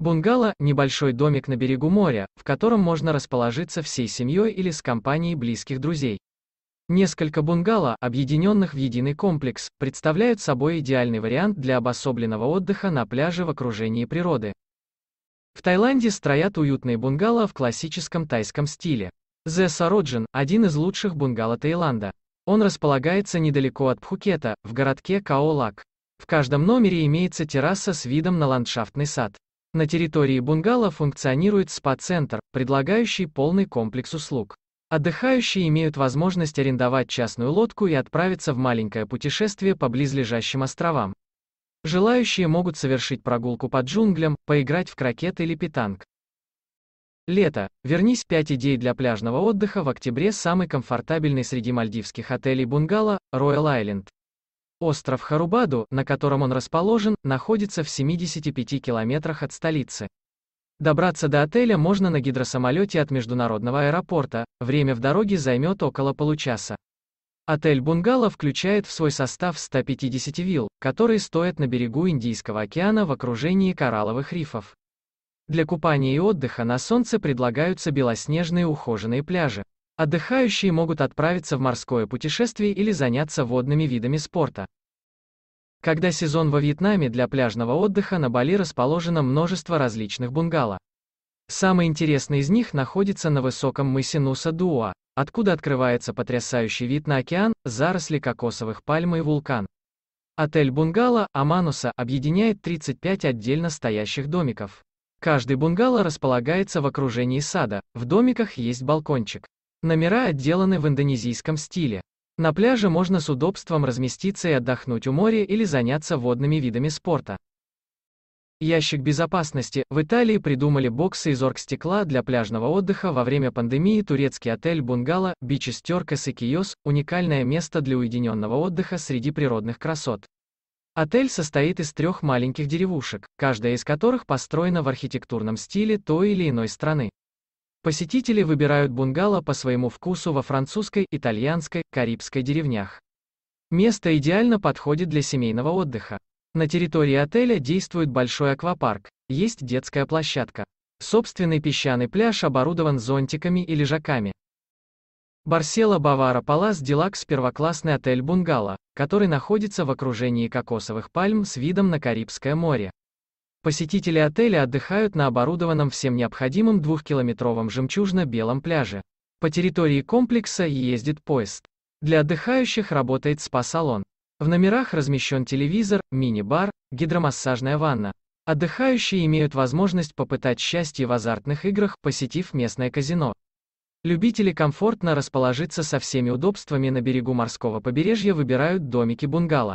Бунгало – небольшой домик на берегу моря, в котором можно расположиться всей семьей или с компанией близких друзей. Несколько бунгало, объединенных в единый комплекс, представляют собой идеальный вариант для обособленного отдыха на пляже в окружении природы. В Таиланде строят уютные бунгало в классическом тайском стиле. The Сароджин – один из лучших бунгало Таиланда. Он располагается недалеко от Пхукета, в городке Каолак. В каждом номере имеется терраса с видом на ландшафтный сад. На территории бунгало функционирует спа-центр, предлагающий полный комплекс услуг. Отдыхающие имеют возможность арендовать частную лодку и отправиться в маленькое путешествие по близлежащим островам. Желающие могут совершить прогулку по джунглям, поиграть в крокет или питанг. Лето. Вернись 5 идей для пляжного отдыха в октябре самый комфортабельный среди мальдивских отелей бунгало Royal Island. Остров Харубаду, на котором он расположен, находится в 75 километрах от столицы. Добраться до отеля можно на гидросамолете от международного аэропорта, время в дороге займет около получаса. Отель «Бунгало» включает в свой состав 150 вилл, которые стоят на берегу Индийского океана в окружении коралловых рифов. Для купания и отдыха на солнце предлагаются белоснежные ухоженные пляжи. Отдыхающие могут отправиться в морское путешествие или заняться водными видами спорта. Когда сезон во Вьетнаме для пляжного отдыха на Бали расположено множество различных бунгало. Самый интересный из них находится на высоком мысе Нуса-Дуа, откуда открывается потрясающий вид на океан, заросли кокосовых пальм и вулкан. Отель бунгало Амануса объединяет 35 отдельно стоящих домиков. Каждый бунгало располагается в окружении сада, в домиках есть балкончик. Номера отделаны в индонезийском стиле. На пляже можно с удобством разместиться и отдохнуть у моря или заняться водными видами спорта. Ящик безопасности. В Италии придумали боксы из оргстекла для пляжного отдыха во время пандемии. Турецкий отель «Бунгало», «Бичес Теркас» и «Киос» – уникальное место для уединенного отдыха среди природных красот. Отель состоит из трех маленьких деревушек, каждая из которых построена в архитектурном стиле той или иной страны. Посетители выбирают бунгало по своему вкусу во французской, итальянской, карибской деревнях. Место идеально подходит для семейного отдыха. На территории отеля действует большой аквапарк, есть детская площадка. Собственный песчаный пляж оборудован зонтиками и лежаками. Барсела Бавара Палас Делакс – первоклассный отель-бунгало, который находится в окружении кокосовых пальм с видом на Карибское море. Посетители отеля отдыхают на оборудованном всем необходимым двухкилометровом жемчужно-белом пляже. По территории комплекса ездит поезд. Для отдыхающих работает спа-салон. В номерах размещен телевизор, мини-бар, гидромассажная ванна. Отдыхающие имеют возможность попытать счастье в азартных играх, посетив местное казино. Любители комфортно расположиться со всеми удобствами на берегу морского побережья выбирают домики бунгало.